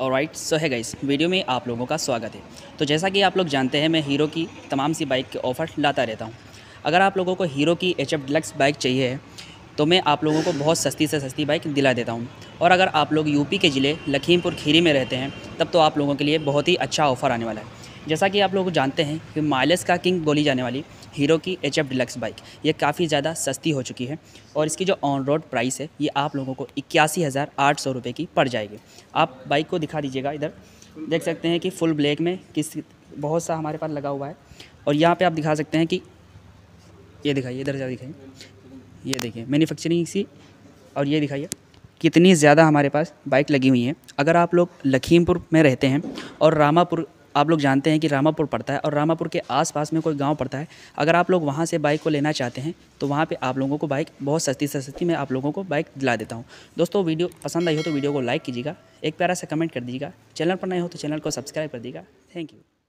और right so है guys video में आप लोगों का स्वागत है तो जैसा कि आप लोग जानते हैं मैं हीरो की तमाम सी बाइक के ऑफ़र लाता रहता हूँ अगर आप लोगों को हीरो की एच एफ डिलक्स बाइक चाहिए है तो मैं आप लोगों को बहुत सस्ती से सस्ती बाइक दिला देता हूँ और अगर आप लोग यूपी के ज़िले लखीमपुर खीरी में रहते हैं तब तो आप लोगों के लिए बहुत ही अच्छा ऑफ़र आने वाला है जैसा कि आप लोग जानते हैं कि माइलेज का किंग बोली जाने वाली हीरो की एच एफ डिलक्स बाइक ये काफ़ी ज़्यादा सस्ती हो चुकी है और इसकी जो ऑन रोड प्राइस है ये आप लोगों को इक्यासी हज़ार आठ सौ रुपये की पड़ जाएगी आप बाइक को दिखा दीजिएगा इधर देख सकते हैं कि फुल ब्लैक में किस बहुत सा हमारे पास लगा हुआ है और यहाँ पर आप दिखा सकते हैं कि ये दिखाइए इधर ज़्यादा दिखाइए ये देखिए मैन्युफैक्चरिंग सी और ये दिखाइए कितनी ज़्यादा हमारे पास बाइक लगी हुई हैं अगर आप लोग लखीमपुर में रहते हैं और रामापुर आप लोग जानते हैं कि रामापुर पड़ता है और रामापुर के आसपास में कोई गांव पड़ता है अगर आप लोग वहां से बाइक को लेना चाहते हैं तो वहां पे आप लोगों को बाइक बहुत सस्ती से सस्ती में आप लोगों को बाइक दिला देता हूँ दोस्तों वीडियो पसंद आई हो तो वीडियो को लाइक कीजिएगा एक प्यारा सा कमेंट कर दीजिएगा चैनल पर नए हो तो चैनल को सब्सक्राइब कर दीजिएगा थैंक यू